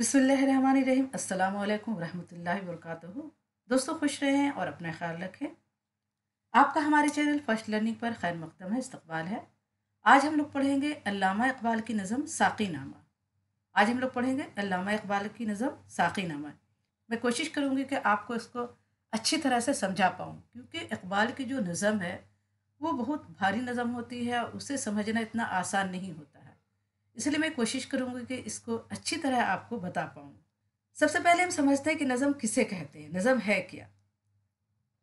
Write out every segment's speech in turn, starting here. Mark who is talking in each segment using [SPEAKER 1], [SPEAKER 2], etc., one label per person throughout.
[SPEAKER 1] बिसमीम अल्लाम वरहमल वर्क दोस्तों खुश रहें और अपना ख्याल रखें आपका हमारे चैनल फर्स्ट लर्निंग पर खैर मकदम है इस्तबाल है आज हम लोग पढ़ेंगे अल्लामा इकबाल की नज़म साकी नामा आज हम लोग पढ़ेंगे अल्लामा इकबाल की नज़म साकी नामा मैं कोशिश करूँगी कि आपको इसको अच्छी तरह से समझा पाऊँ क्योंकि इकबाल की जो नज़म है वो बहुत भारी नज़म होती है उसे समझना इतना आसान नहीं होता इसलिए मैं कोशिश करूँगी कि इसको अच्छी तरह आपको बता पाऊँ सबसे पहले हम समझते हैं कि नज़म किसे कहते हैं नज़म है क्या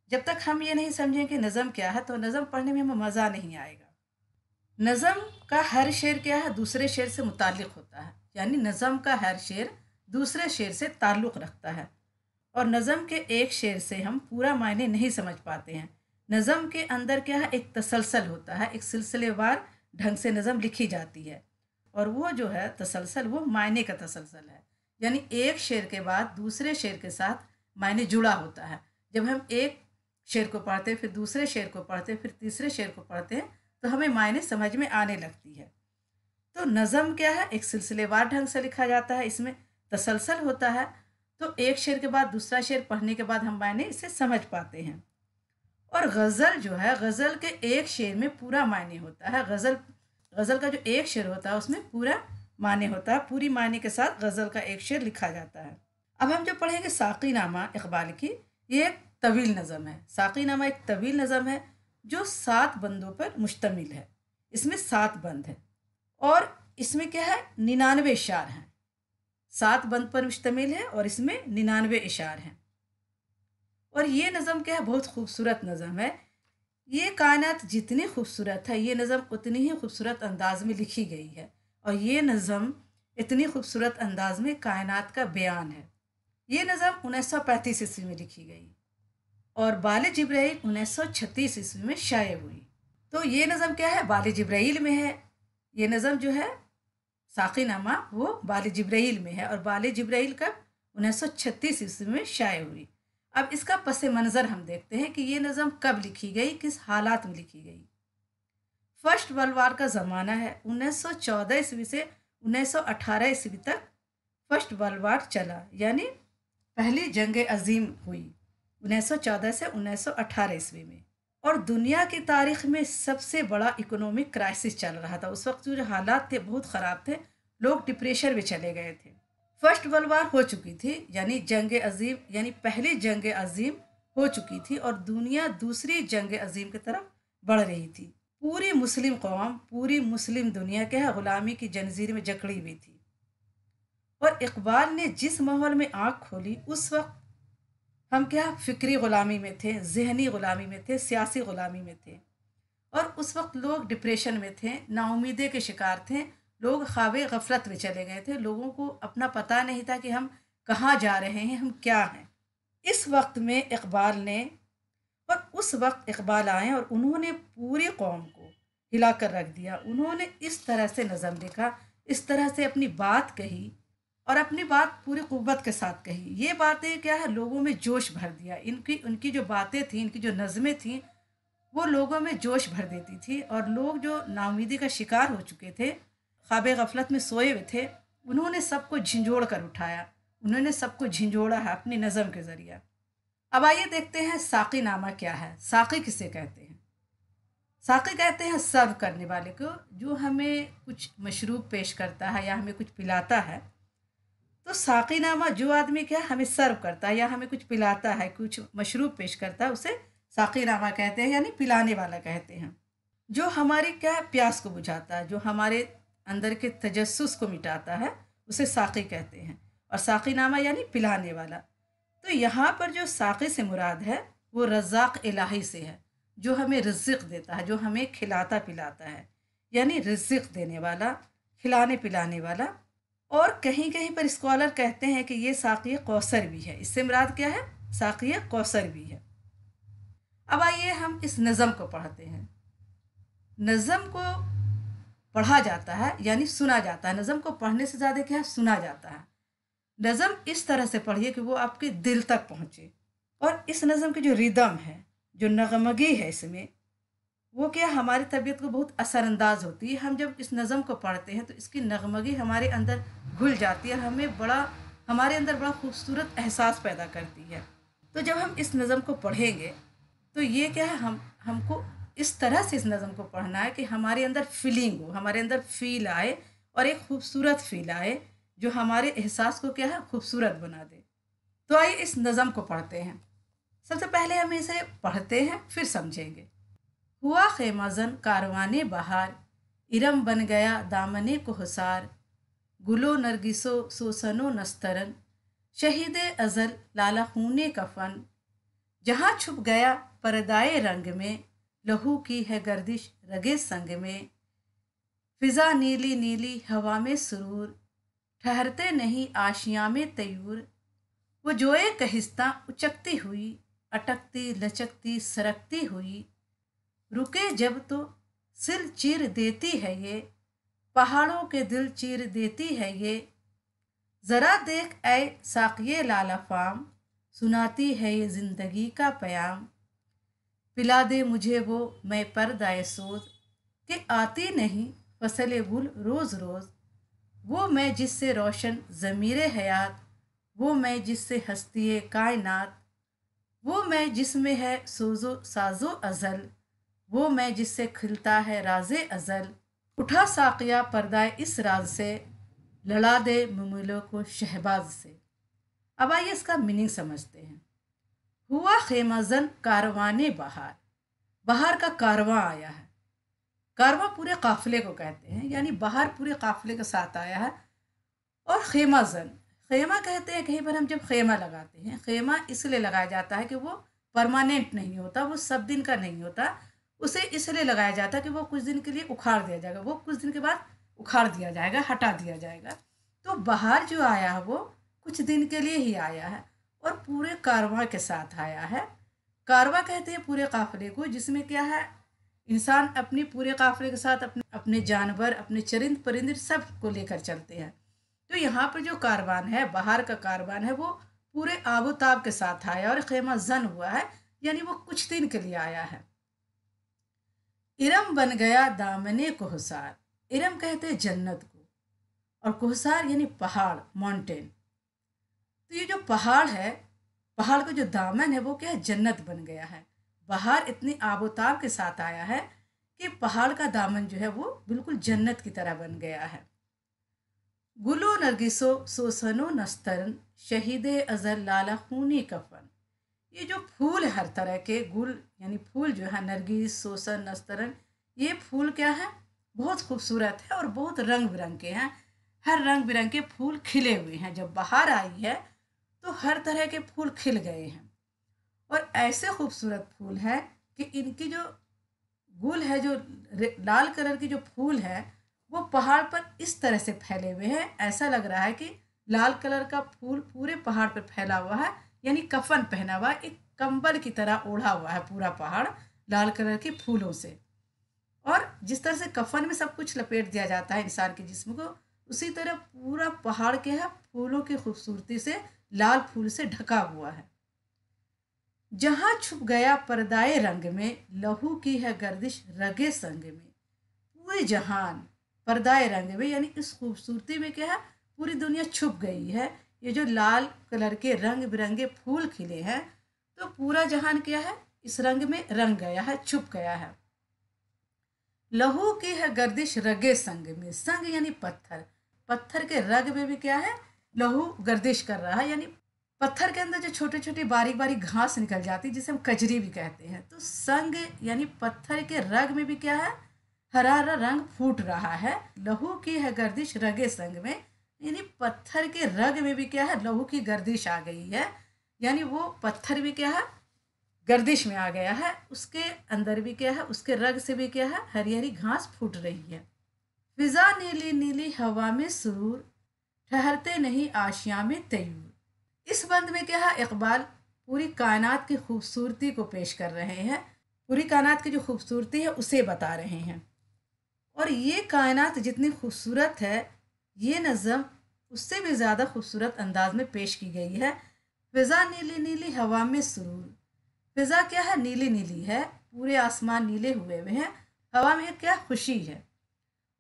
[SPEAKER 1] जब तक हम ये नहीं समझें कि नज़म क्या है तो नज़म पढ़ने में हमें मज़ा नहीं आएगा नज़म का हर शेर क्या है दूसरे शेर से मुतक़ होता है यानी नज़म का हर शेर दूसरे शेर से ताल्लुक़ रखता है और नज़म के एक शेर से हम पूरा मायने नहीं समझ पाते हैं नज़म के अंदर क्या है एक तसलसल होता है एक सिलसिलेवार ढंग से नज़म लिखी जाती है और वो जो है तसलसल वो मायने का तसलसल है यानी एक शेर के बाद दूसरे शेर के साथ मायने जुड़ा होता है जब हम एक शेर को पढ़ते फिर दूसरे शेर को पढ़ते फिर तीसरे शेर को पढ़ते हैं तो हमें मायने समझ में आने लगती है तो नज़म क्या है एक सिलसिलेवार ढंग से लिखा जाता है इसमें तसलसल होता है तो एक शेर के बाद दूसरा शेर पढ़ने के बाद हम मायने इसे समझ पाते हैं और गज़ल जो है गज़ल के एक शेर में पूरा मायने होता है गज़ल गज़ल का जो एक शेर होता है उसमें पूरा माने होता है पूरी माने के साथ गज़ल का एक शेर लिखा जाता है अब हम जो पढ़ेंगे साकी नामा इकबाल की ये एक तवील नज़म है साकी नामा एक तवील नज़म है जो सात बंदों पर मुश्तमिल है इसमें सात बंद है और इसमें क्या है निन्यानवे इशार हैं सात बंद पर मुश्तमिल है और इसमें निन्यानवे इशार हैं और ये नज़म क्या है बहुत खूबसूरत नज़म है ये कायनात जितनी खूबसूरत है ये नज़म उतनी ही खूबसूरत अंदाज में लिखी गई है और ये नज़म इतनी खूबसूरत अंदाज में कायनात का बयान है ये नज़म उन्नीस सौ पैंतीस ईस्वी में लिखी गई और बाल जब्राइल उन्नीस सौ छत्तीस ईस्वी में शाये हुई तो ये नज़म क्या है बाल जब्राइल में है ये नज़म जो है साकीनामा वो बाल जब्राइल में है और बाल जब्राइल कब उन्नीस सौ छत्तीस ईस्वी में शाये हुई अब इसका पस मंज़र हम देखते हैं कि ये नज़म कब लिखी गई किस हालात में लिखी गई फर्स्ट वर्ल्ड वार का ज़माना है 1914 ईस्वी से 1918 ईस्वी तक फर्स्ट वर्ल्ड वार चला यानी पहली जंग अजीम हुई 1914 से 1918 ईस्वी में और दुनिया की तारीख में सबसे बड़ा इकोनॉमिक क्राइसिस चल रहा था उस वक्त जो हालात थे बहुत ख़राब थे लोग डिप्रेशन में चले गए थे फर्स्ट वर्ल्ड वार हो चुकी थी यानी जंग अजीम यानी पहली जंग अजीम हो चुकी थी और दुनिया दूसरी जंग अजीम की तरफ बढ़ रही थी पूरी मुस्लिम कौम पूरी मुस्लिम दुनिया के ग़ुलामी की जंजीर में जकड़ी हुई थी और इकबाल ने जिस माहौल में आँख खोली उस वक्त हम क्या फ़िक्री ग़ुलामी में थे जहनी ग़ुलामी में थे सियासी ग़ुलामी में थे और उस वक्त लोग डिप्रेशन में थे नाउमीदे के शिकार थे लोग खावे गफलत में चले गए थे लोगों को अपना पता नहीं था कि हम कहाँ जा रहे हैं हम क्या हैं इस वक्त में इकबाल ने और उस वक्त इकबाल आए और उन्होंने पूरी कौम को हिला कर रख दिया उन्होंने इस तरह से नज़म लिखा इस तरह से अपनी बात कही और अपनी बात पूरी कुत के साथ कही ये बातें क्या है लोगों में जोश भर दिया इनकी उनकी जो बातें थी इनकी जो नज़में थीं वो लोगों में जोश भर देती थी और लोग जो नाउमीदी का शिकार हो चुके थे ख्वाब गफलत में सोए हुए थे उन्होंने सबको झिंझोड़ कर उठाया उन्होंने सबको झिंझोड़ा है अपनी नज़म के ज़रिए अब आइए देखते हैं साकी नामा क्या है साकी किसे कहते हैं साकी कहते हैं सर्व करने वाले को जो हमें कुछ मशरूब पेश करता है या हमें कुछ पिलाता है तो साकी नामा जो आदमी क्या हमें सर्व करता है या हमें कुछ पिलाता है कुछ मशरूब पेश करता है उसे साकी नामा कहते हैं यानी पिलाने वाला कहते हैं जो हमारी क्या प्यास को बुझाता है जो हमारे अंदर के तजस्स को मिटाता है उसे साकी कहते हैं और साकी नामा यानी पिलाने वाला तो यहाँ पर जो साकी से मुराद है वो रज़ाक इलाही से है जो हमें रज़िक देता है जो हमें खिलाता पिलाता है यानी रज़िक देने वाला खिलाने पिलाने वाला और कहीं कहीं पर स्कॉलर कहते हैं कि ये साकी कौसर भी है इससे मुराद क्या है साकी कौसर भी है अब आइए हम इस नज़म को पढ़ते हैं नज़म को पढ़ा जाता है यानी सुना जाता है नज़म को पढ़ने से ज़्यादा क्या है सुना जाता है नज़म इस तरह से पढ़िए कि वो आपके दिल तक पहुँचे और इस नज़म की जो रिदम है जो नगमगी है इसमें वो क्या हमारी तबीयत को बहुत असरअंदाज होती है हम जब इस नज़म को पढ़ते हैं तो इसकी नगमगी हमारे अंदर घुल जाती है और हमें बड़ा हमारे अंदर बड़ा खूबसूरत एहसास पैदा करती है तो जब हम इस नज़म को पढ़ेंगे तो ये क्या है हम हमको इस तरह से इस नज़म को पढ़ना है कि हमारे अंदर फीलिंग हो हमारे अंदर फील आए और एक खूबसूरत फील आए जो हमारे एहसास को क्या है खूबसूरत बना दे तो आइए इस नज़म को पढ़ते हैं सबसे पहले हम इसे पढ़ते हैं फिर समझेंगे हुआ खेमाजन कारवान बहार इरम बन गया दामने को हसार गुलो नरगिसो सोसनो नस्तरन शहीद अज़ल लाला खूने फन जहाँ छुप गया परदाए रंग में लहू की है गर्दिश रगे संग में फिजा नीली नीली हवा में सुरूर ठहरते नहीं आशिया में तयूर वो जोए कहिस्ता उचकती हुई अटकती लचकती सरकती हुई रुके जब तो सिर चीर देती है ये पहाड़ों के दिल चीर देती है ये ज़रा देख ऐ साकिये लाला फाम सुनाती है ये ज़िंदगी का प्याम पिला दे मुझे वो मैं परदाए सोज के आती नहीं फसल गुल रोज़ रोज़ वो मैं जिससे रोशन ज़मीर हयात वो मैं जिससे हस्ती कायनात वो मैं जिसमें है सोजो साजो अज़ल वो मैं जिससे खिलता है राज अज़ल उठा साकिया पर्दाए इस राज से लड़ा दे ममिलों को शहबाज से अब आइए इसका मीनिंग समझते हैं हुआ खेमाजन कारवाने बहार बाहर का कारवा आया है कारवा पूरे काफ़िले को कहते हैं यानी बाहर पूरे काफ़िले के साथ आया है और खेमा जन खेमा कहते हैं कहीं पर हम जब खेमा लगाते हैं खेमा इसलिए लगाया जाता है कि वो परमानेंट नहीं होता वो सब दिन का नहीं होता उसे इसलिए लगाया जाता है कि वो कुछ दिन के लिए उखाड़ दिया जाएगा वो कुछ दिन के बाद उखाड़ दिया जाएगा हटा दिया जाएगा तो बाहर जो आया है वो कुछ दिन के लिए ही आया है और पूरे कारवा के साथ आया है कारवा कहते हैं पूरे काफिले को जिसमें क्या है इंसान अपने पूरे काफिले के साथ अपने अपने जानवर अपने चरिंद परिंद सब को लेकर चलते हैं तो यहाँ पर जो कारवान है बाहर का कारवान है वो पूरे आबोताब के साथ आया और खेमा जन हुआ है यानी वो कुछ दिन के लिए आया है इरम बन गया दामने कोहसार इरम कहते हैं जन्नत को और कोहसार यानी पहाड़ माउंटेन तो ये जो पहाड़ है पहाड़ का जो दामन है वो क्या है जन्नत बन गया है बाहर इतनी आबोताब के साथ आया है कि पहाड़ का दामन जो है वो बिल्कुल जन्नत की तरह बन गया है गुलो नरगिसो सोसनो नस्तरन शहीद अजर लाला खूनी कफन ये जो फूल है हर तरह के गुल यानी फूल जो है नरगिस सोसन नस्तरन ये फूल क्या है बहुत खूबसूरत है और बहुत रंग बिरंग के हैं हर रंग बिरंग के फूल खिले हुए हैं जब बाहर आई है तो हर तरह के फूल खिल गए हैं और ऐसे खूबसूरत फूल हैं कि इनकी जो गुल है जो लाल कलर की जो फूल है वो पहाड़ पर इस तरह से फैले हुए हैं ऐसा लग रहा है कि लाल कलर का फूल पूरे पहाड़ पर फैला हुआ है यानी कफन पहना हुआ है एक कंबल की तरह ओढ़ा हुआ है पूरा पहाड़ लाल कलर के फूलों से और जिस तरह से कफन में सब कुछ लपेट दिया जाता है इंसान के जिस्म को उसी तरह पूरा पहाड़ के है फूलों की खूबसूरती से लाल फूल से ढका हुआ है जहाँ छुप गया पर्दाए रंग में लहू की है गर्दिश रगे संग में पूरे जहान पर्दाए रंग में यानी इस खूबसूरती में क्या है पूरी दुनिया छुप गई है ये जो लाल कलर के रंग बिरंगे फूल खिले हैं तो पूरा जहान क्या है इस रंग में रंग गया है छुप गया है लहू की है गर्दिश रगे संग में संग यानी पत्थर पत्थर के रग में भी क्या है लहू गर्दिश कर रहा है यानी पत्थर के अंदर जो छोटे छोटे बारीक बारीक घास निकल जाती है जिसे हम कजरी भी कहते हैं तो संग यानी पत्थर के रग में भी क्या है हरा हरा रंग फूट रहा है लहू की है गर्दिश रगे संग में यानी पत्थर के रग में भी क्या है लहू की गर्दिश आ गई है यानी वो पत्थर भी क्या है गर्दिश में आ गया है उसके अंदर भी क्या है उसके रग से भी क्या है हरी हरी घास फूट रही है फिजा नीली नीली हवा में सुरूर ठहरते नहीं आशिया में तयूर इस बंद में क्या है इकबाल पूरी कायनात की खूबसूरती को पेश कर रहे हैं पूरी कायनात की जो खूबसूरती है उसे बता रहे हैं और ये कायनात जितनी खूबसूरत है ये नज़म उससे भी ज़्यादा खूबसूरत अंदाज में पेश की गई है फिज़ा नीली नीली हवा में सुरूर फिज़ा क्या है नीली नीली है पूरे आसमान नीले हुए हुए हैं हवा में क्या खुशी है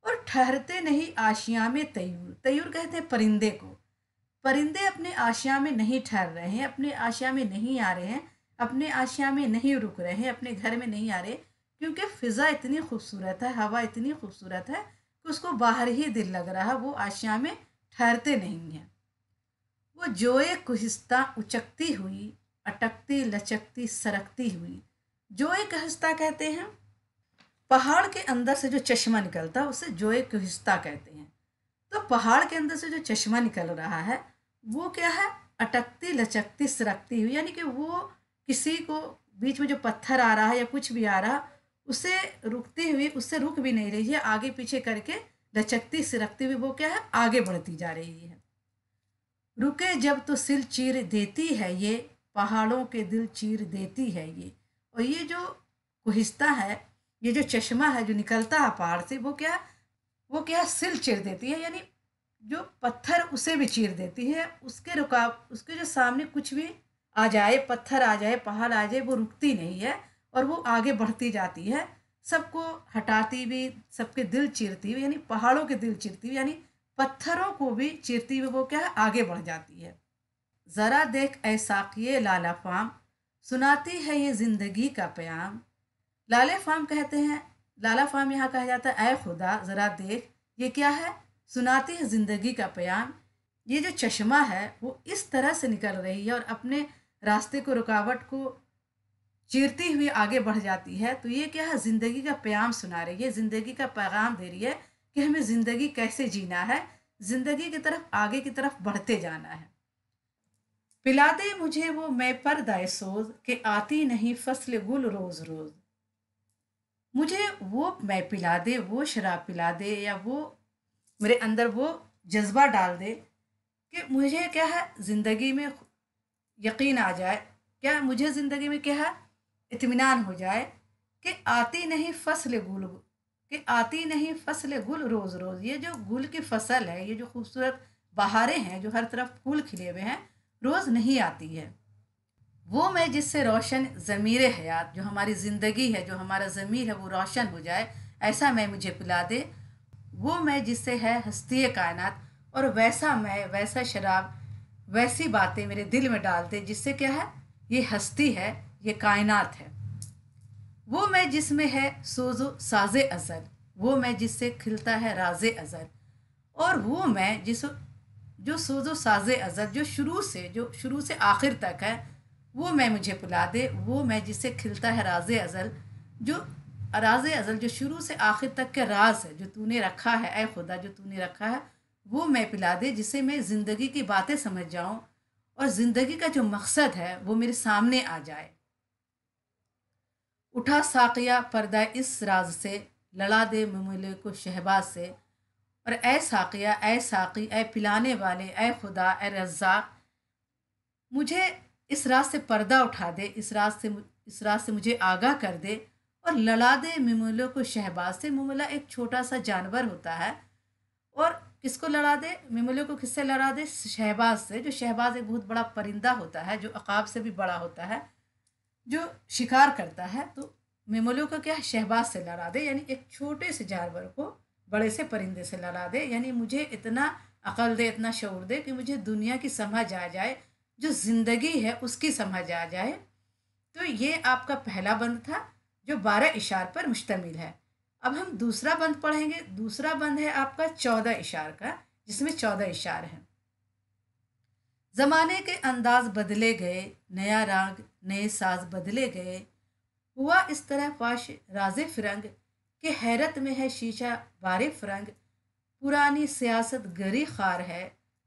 [SPEAKER 1] और ठहरते नहीं आशिया में तयूर तयूर कहते हैं परिंदे को परिंदे अपने आशिया में नहीं ठहर रहे हैं अपने आशिया में नहीं आ रहे हैं अपने आशिया में नहीं रुक रहे हैं अपने घर में नहीं आ रहे क्योंकि फ़िज़ा इतनी खूबसूरत है हवा इतनी खूबसूरत है कि उसको बाहर ही दिल लग रहा है वो आशिया में ठहरते नहीं हैं वो जोए कुहिस्ता उचकती हुई अटकती लचकती सरकती हुई जोए कहस्ता कहते हैं पहाड़ के अंदर से जो चश्मा निकलता है उसे जोए कुहिस्ता कहते हैं तो पहाड़ के अंदर से जो चश्मा निकल रहा है वो क्या है अटकती लचकती सरकती हुई यानी कि वो किसी को बीच में जो पत्थर आ रहा है या कुछ भी आ रहा उसे रुकती हुई उससे रुक भी नहीं रही है आगे पीछे करके लचकती सिरकती हुई वो क्या है आगे बढ़ती जा रही है रुके जब तो सिल चीर देती है ये पहाड़ों के दिल चीर देती है ये और ये जो कुहिस्ता है ये जो चश्मा है जो निकलता है पहाड़ से वो क्या वो क्या सिल चीर देती है यानी जो पत्थर उसे भी चीर देती है उसके रुकाव उसके जो सामने कुछ भी आ जाए पत्थर आ जाए पहाड़ आ जाए वो रुकती नहीं है और वो आगे बढ़ती जाती है सबको हटाती भी सबके दिल चीरती हुई यानी पहाड़ों के दिल चीरती हुई यानी पत्थरों को भी चीरती हुई वो क्या है आगे बढ़ जाती है ज़रा देख ऐसाकिए लाला फाम सुनाती है ये ज़िंदगी का प्याम लाले फार्म कहते हैं लाला फार्म यहाँ कहा जाता है ए खुदा ज़रा देख ये क्या है सुनाती है ज़िंदगी का प्याम ये जो चश्मा है वो इस तरह से निकल रही है और अपने रास्ते को रुकावट को चीरती हुई आगे बढ़ जाती है तो ये क्या है ज़िंदगी का प्याम सुना रही है ज़िंदगी का पैगाम दे रही है कि हमें ज़िंदगी कैसे जीना है ज़िंदगी की तरफ आगे की तरफ बढ़ते जाना है पिला दे मुझे वो मैं पर दाए सोज के आती नहीं फसल गुल रोज़ रोज़ मुझे वो मैं पिला दे वो शराब पिला दे या वो मेरे अंदर वो जज्बा डाल दे कि मुझे क्या है ज़िंदगी में यकीन आ जाए क्या मुझे ज़िंदगी में क्या है इतमान हो जाए कि आती नहीं फसल गुल कि आती नहीं फसल गुल रोज़ रोज़ ये जो गुल की फसल है ये जो खूबसूरत बहारें हैं जो हर तरफ फूल खिले हुए हैं रोज़ नहीं आती है वो मैं जिससे रोशन ज़मीर हयात जो हमारी ज़िंदगी है जो हमारा ज़मीर है वो रोशन हो जाए ऐसा मैं मुझे पिला दे वो मैं जिससे है हस्ती कायनात और वैसा मैं वैसा शराब वैसी बातें मेरे दिल में डाल दे जिससे क्या है ये हस्ती है ये कायनात है वो मैं जिसमें है सोजो साज अज़र वो मैं जिससे खिलता है राज अज़र और वो मैं जिस जो सोजो साज अज़र जो शुरू से जो शुरू से आखिर तक है वो मैं मुझे पुला दे वो मैं जिसे खिलता है राज अज़ल जो राज अज़ल जो शुरू से आखिर तक के राज है जो तूने रखा है ए खुदा जो तूने रखा है वो मैं पिला दे जिसे मैं ज़िंदगी की बातें समझ जाऊँ और ज़िंदगी का जो मकसद है वो मेरे सामने आ जाए उठा साकिया पर्दा इस राज से लड़ा दे ममूले को शहबाज से और ए साकिया ए साकी ए पिलाने वाले ए खुदा ए रज़ा मुझे इस रात से पर्दा उठा दे इस रात से इस रात से मुझे आगाह कर दे और लड़ा दे ममलो को शहबाज से ममला एक छोटा सा जानवर होता है और किसको लड़ा दे ममलो को किससे लड़ा दे शहबाज से जो शहबाज एक बहुत बड़ा परिंदा होता है जो अकाब से भी बड़ा होता है जो शिकार करता है तो ममलो का क्या शहबाज से लड़ा दे यानी एक छोटे से जानवर को बड़े से परिंदे से लड़ा दे यानी मुझे इतना अकल दे इतना शोर दे कि मुझे दुनिया की समझ आ जाए जो ज़िंदगी है उसकी समझ आ जाए तो ये आपका पहला बंद था जो बारह इशार पर मुश्तमिल है अब हम दूसरा बंद पढ़ेंगे दूसरा बंद है आपका चौदह इशार का जिसमें चौदह इशार हैं ज़माने के अंदाज बदले गए नया राग नए साज बदले गए हुआ इस तरह फाश राज फिरंग के हैरत में है शीशा बार फिरंग पुरानी सियासत गरी खार है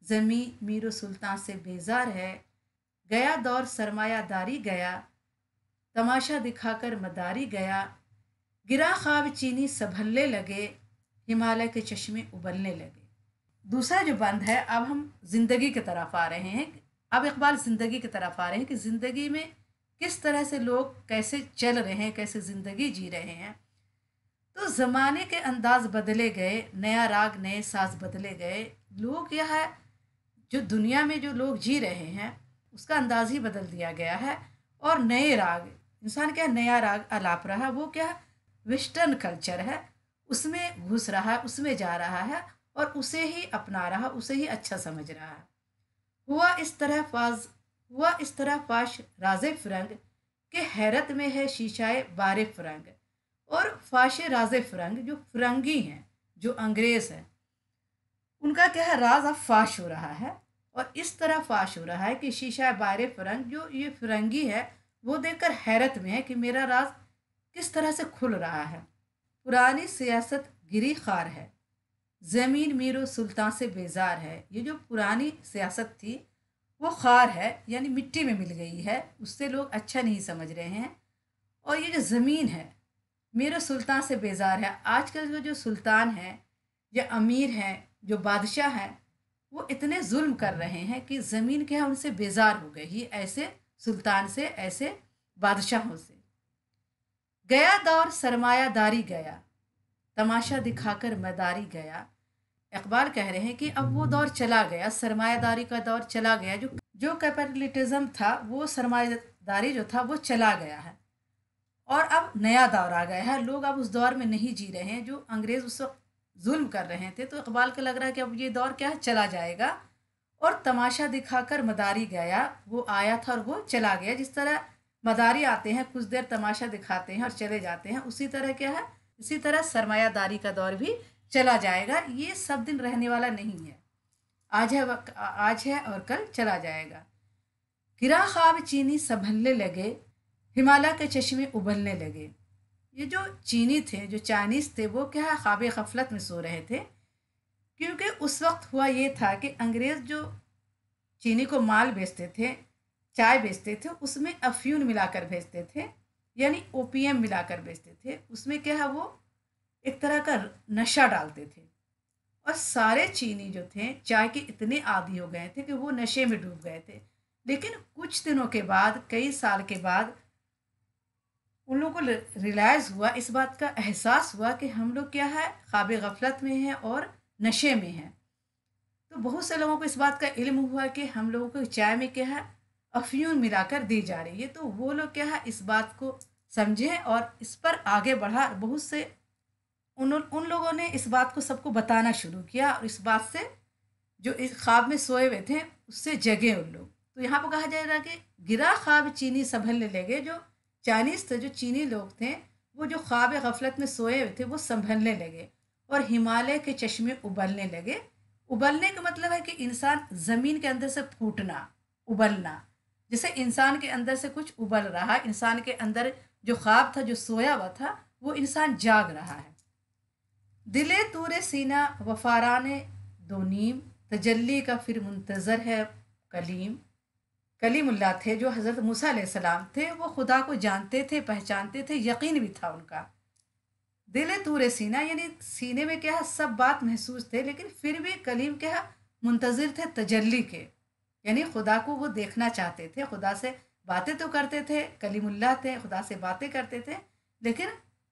[SPEAKER 1] ज़मी मीर सुल्तान से बेजार है गया दौर सरमायादारी गया तमाशा दिखाकर मदारी गया गिरा ख्वाब चीनी संभलने लगे हिमालय के चश्मे उबलने लगे दूसरा जो बंद है अब हम ज़िंदगी की तरफ आ रहे हैं अब इकबाल ज़िंदगी की तरफ आ रहे हैं कि ज़िंदगी में किस तरह से लोग कैसे चल रहे हैं कैसे ज़िंदगी जी रहे हैं तो ज़माने के अंदाज बदले गए नया राग नए साज बदले गए लोग यह जो दुनिया में जो लोग जी रहे हैं उसका अंदाज ही बदल दिया गया है और नए राग इंसान क्या नया राग अलाप रहा है वो क्या वेस्टर्न कल्चर है उसमें घुस रहा है उसमें जा रहा है और उसे ही अपना रहा है उसे ही अच्छा समझ रहा है हुआ इस तरह फाज हुआ इस तरह फाश राज फिरंग के हैरत में है शीशाए बार फिरंग और फाश राज फिरंग जो फिरंगी हैं जो अंग्रेज़ हैं उनका क्या है राज अब फाश हो रहा है और इस तरह फाश हो रहा है कि शीशा बार फरंग जो ये फिरंगी है वो देखकर हैरत में है कि मेरा राज किस तरह से खुल रहा है पुरानी सियासत गिरी खार है ज़मीन मीरो सुल्तान से बेजार है ये जो पुरानी सियासत थी वो खार है यानी मिट्टी में मिल गई है उससे लोग अच्छा नहीं समझ रहे हैं और ये जो ज़मीन है मेरे सुल्तान से बेजार है आजकल जो जो सुल्तान है या अमीर हैं जो बादशाह हैं वो इतने जुल्म कर रहे हैं कि ज़मीन के उनसे बेजार हो गए ये ऐसे सुल्तान से ऐसे बादशाहों से गया दौर सरमायादारी गया तमाशा दिखाकर मदारी गया इकबाल कह रहे हैं कि अब वो दौर चला गया सरमायादारी का दौर चला गया जो जो कैपिटलिटिज़म था वो सरमायादारी जो था वो चला गया है और अब नया दौर आ गया है लोग अब उस दौर में नहीं जी रहे हैं जो अंग्रेज़ उस वक्त जुल्म कर रहे थे तो इकबाल को लग रहा है कि अब ये दौर क्या चला जाएगा और तमाशा दिखाकर मदारी गया वो आया था और वो चला गया जिस तरह मदारी आते हैं कुछ देर तमाशा दिखाते हैं और चले जाते हैं उसी तरह क्या है इसी तरह सरमायादारी का दौर भी चला जाएगा ये सब दिन रहने वाला नहीं है आज है वक, आज है और कल चला जाएगा गिरा ख्वाब चीनी संभलने लगे हिमालय के चश्मे उबलने लगे ये जो चीनी थे जो चाइनीज़ थे वो क्या ख्वाब गफलत में सो रहे थे क्योंकि उस वक्त हुआ ये था कि अंग्रेज़ जो चीनी को माल बेचते थे चाय बेचते थे उसमें अफ्यून मिलाकर बेचते थे यानी ओपीएम मिलाकर बेचते थे उसमें क्या है वो एक तरह का नशा डालते थे और सारे चीनी जो थे चाय के इतने आदि हो गए थे कि वो नशे में डूब गए थे लेकिन कुछ दिनों के बाद कई साल के बाद उन लोगों को रिलाइज़ हुआ इस बात का एहसास हुआ कि हम लोग क्या है ख्वाब गफलत में हैं और नशे में हैं तो बहुत से लोगों को इस बात का इल्म हुआ कि हम लोगों को चाय में क्या है अफ्यून मिलाकर दी जा रही है तो वो लोग क्या है इस बात को समझें और इस पर आगे बढ़ा बहुत से उन उन लोगों ने इस बात को सबको बताना शुरू किया और इस बात से जो इस ख्वाब में सोए हुए थे उससे जगे उन लोग तो यहाँ पर कहा जा रहा कि गिरा ख्वाब चीनी संभलने लगे जो चाइनीज़ थे तो जो चीनी लोग थे वो जो ख्वाब गफलत में सोए हुए थे वो संभलने लगे और हिमालय के चश्मे उबलने लगे उबलने का मतलब है कि इंसान ज़मीन के अंदर से फूटना उबलना जैसे इंसान के अंदर से कुछ उबल रहा इंसान के अंदर जो ख्वाब था जो सोया हुआ था वो इंसान जाग रहा है दिले तूर सीना वफारान दो नीम तजली का फिर मुंतज़र है कलीम कलीमुल्ला थे जो हज़रत मूसा सलाम थे वो खुदा को जानते थे पहचानते थे यकीन भी था उनका दिल तूर सीना यानी सीने में क्या सब बात महसूस थे लेकिन फिर भी कलीम क्या मुंतज़र थे तजल्ली के यानी खुदा को वो देखना चाहते थे खुदा से बातें तो करते थे कलीमुल्ला थे खुदा से बातें करते थे लेकिन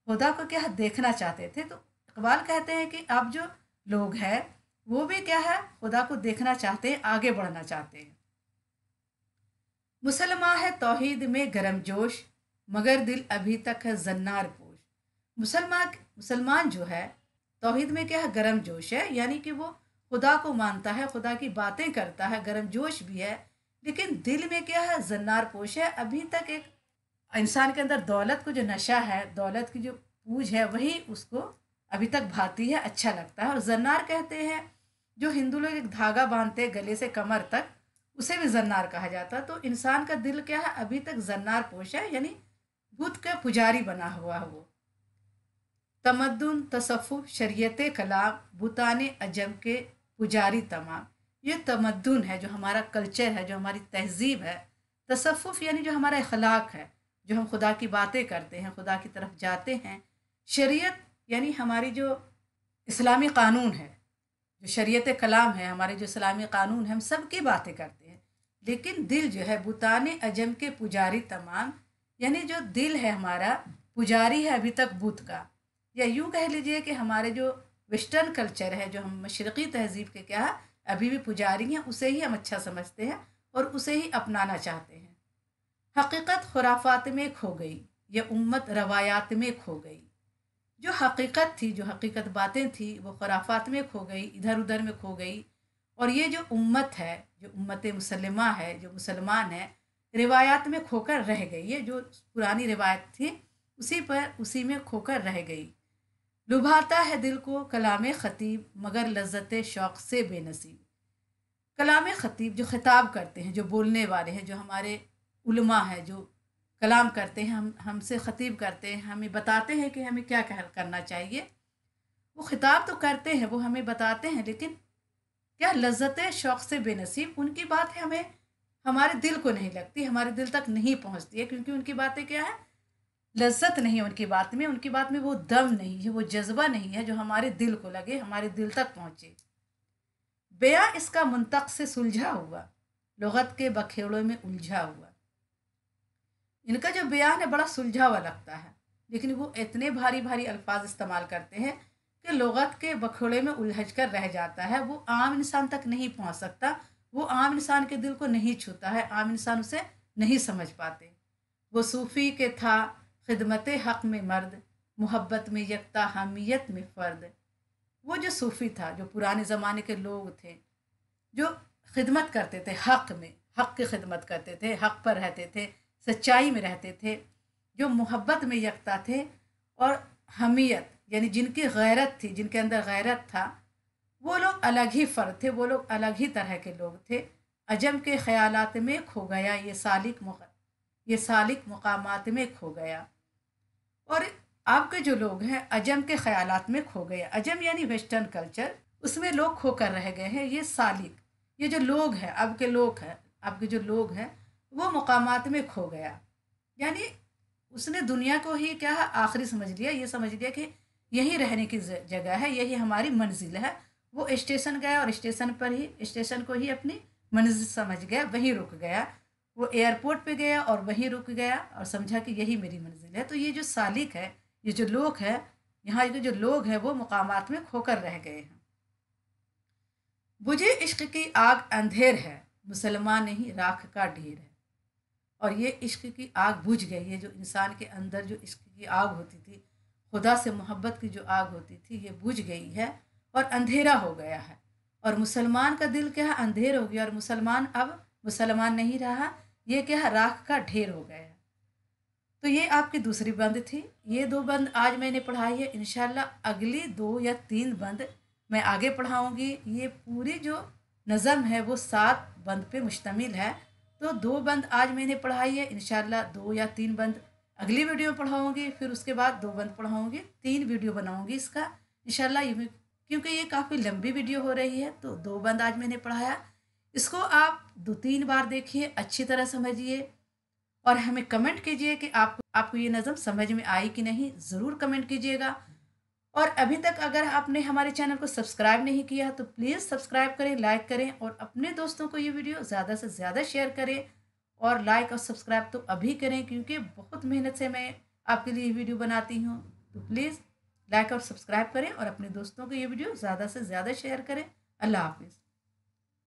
[SPEAKER 1] खुदा को क्या देखना चाहते थे तो इकबाल कहते हैं कि अब जो लोग हैं वो भी क्या है खुदा को देखना चाहते हैं आगे बढ़ना चाहते हैं मुसलमा है तोहद में गर्म जोश मगर दिल अभी तक है जन्नार पोश मुसलमान मुसलमान जो है तोहद में क्या है गर्म जोश है यानी कि वो खुदा को मानता है खुदा की बातें करता है गर्म जोश भी है लेकिन दिल में क्या है जन्नार पोश है अभी तक एक इंसान के अंदर दौलत को जो नशा है दौलत की जो पूज है वही उसको अभी तक भाती है अच्छा लगता है और जन्नार कहते हैं जो हिंदू लोग एक धागा बांधते हैं गले से कमर तक उसे भी जन्नार कहा जाता तो इंसान का दिल क्या है अभी तक जन्नार पोष है यानी बुद्ध का पुजारी बना हुआ है वो तमद्दन तसफ़ु शरीत कलाम बुतान अजम के पुजारी तमाम ये तमदन है जो हमारा कल्चर है जो हमारी तहजीब है तसफ़ यानी जो हमारा अखलाक है जो हम खुदा की बातें करते हैं खुदा की तरफ जाते हैं शरीयत यानी हमारी जो इस्लामी कानून है जो शरीयत कलाम है हमारे जो इस्लामी कानून है हम सब की बातें करते हैं लेकिन दिल जो है बुतान अजम के पुजारी तमाम यानी जो दिल है हमारा पुजारी है अभी तक बुत का या यूँ कह लीजिए कि हमारे जो वेस्टर्न कल्चर है जो हम मशरक़ी तहजीब के क्या अभी भी पुजारी हैं उसे ही हम अच्छा समझते हैं और उसे ही अपनाना चाहते हैं हकीकत खुराफात में खो गई या उम्मत रवायात में खो गई जो हकीकत थी जो हकीकत बातें थी वो खुराफात में खो गई इधर उधर में खो गई और ये जो उम्मत है जो उम्मत मुसलमा है जो मुसलमान है रिवायात में खोकर रह गई ये जो पुरानी रिवायत थी उसी पर उसी में खोकर रह गई लुभाता है दिल को कलाम ख़तीब मगर लज्जत शौक़ से बेनसीब कलाम ख़तीब जो ख़िताब करते हैं जो बोलने वाले हैं जो हमारे उलमा है जो कलाम करते हैं हम हमसे ख़तीब करते हैं हमें बताते हैं कि हमें क्या करना चाहिए वो ख़िताब तो करते हैं वो हमें बताते हैं लेकिन क्या लज्जत शौक़ से बेनसीब उनकी बातें हमें हमारे दिल को नहीं लगती हमारे दिल तक नहीं पहुंचती है क्योंकि उनकी बातें क्या है लज्जत नहीं है उनकी बात में उनकी बात में वो दम नहीं है वो जज्बा नहीं है जो हमारे दिल को लगे हमारे दिल तक पहुँचे बया इसका मुंतक़ से सुलझा हुआ लगत के बखेड़ों में उलझा हुआ इनका जो बयान है बड़ा सुलझा हुआ लगता है लेकिन वो इतने भारी भारी अल्फाज इस्तेमाल करते हैं लगत के बखोड़े में उलझ कर रह जाता है वो आम इंसान तक नहीं पहुंच सकता वो आम इंसान के दिल को नहीं छूता है आम इंसान उसे नहीं समझ पाते वो सूफ़ी के था खिदमत हक़ में मर्द मोहब्बत में यकता हमीयत में फ़र्द वो जो सूफ़ी था जो पुराने ज़माने के लोग थे जो खिदमत करते थे हक़ में हक़ की खिदमत करते थे हक़ पर रहते थे सच्चाई में रहते थे जो मोहब्बत में यकता थे और हमीयत यानी जिनकी गैरत थी जिनके अंदर गैरत था वो लोग अलग ही फ़र्द थे वो लोग अलग ही तरह के लोग थे अजम के ख्याल में खो गया ये सालिक मुख ये सालिक मकाम में खो गया और आपके जो लोग हैं अजम के ख्याल में खो गए अजम यानी वेस्टर्न कल्चर उसमें लोग खो कर रह गए हैं ये सालिक ये जो लोग हैं अब के लोग हैं अब के जो लोग हैं वो मकाम में खो गया यानी उसने दुनिया को ही क्या आखिरी समझ लिया ये समझ लिया कि यही रहने की जगह है यही हमारी मंजिल है वो स्टेशन गया और स्टेशन पर ही स्टेशन को ही अपनी मंजिल समझ गया वहीं रुक गया वो एयरपोर्ट पे गया और वहीं रुक गया और समझा कि यही मेरी मंजिल है तो ये जो सालिक है ये जो लोग है यहाँ के जो लोग हैं वो मुकाम में खोकर रह गए हैं बुझे इश्क की आग अंधेर है मुसलमान नहीं राख का ढेर है और ये इश्क की आग बुझ गई है जो इंसान के अंदर जो इश्क की आग होती थी खुदा से मोहब्बत की जो आग होती थी ये बुझ गई है और अंधेरा हो गया है और मुसलमान का दिल क्या अंधेर हो गया और मुसलमान अब मुसलमान नहीं रहा ये क्या राख का ढेर हो गया तो ये आपकी दूसरी बंद थी ये दो बंद आज मैंने पढ़ाई है इनशाला अगली दो या तीन बंद मैं आगे पढ़ाऊँगी ये पूरी जो नज़म है वो सात बंद पे मुश्तमिल है तो दो बंद आज मैंने पढ़ाई है इन दो या तीन बंद अगली वीडियो में पढ़ाऊँगी फिर उसके बाद दो बंद पढ़ाऊँगी तीन वीडियो बनाऊँगी इसका इनशाला क्योंकि ये काफ़ी लंबी वीडियो हो रही है तो दो बंद आज मैंने पढ़ाया इसको आप दो तीन बार देखिए अच्छी तरह समझिए और हमें कमेंट कीजिए कि आपको आपको ये नज़म समझ में आई कि नहीं ज़रूर कमेंट कीजिएगा और अभी तक अगर आपने हमारे चैनल को सब्सक्राइब नहीं किया तो प्लीज़ सब्सक्राइब करें लाइक करें और अपने दोस्तों को ये वीडियो ज़्यादा से ज़्यादा शेयर करें और लाइक और सब्सक्राइब तो अभी करें क्योंकि बहुत मेहनत से मैं आपके लिए वीडियो बनाती हूँ तो प्लीज़ लाइक और सब्सक्राइब करें और अपने दोस्तों को ये वीडियो ज़्यादा से ज़्यादा शेयर करें अल्लाह हाफिज़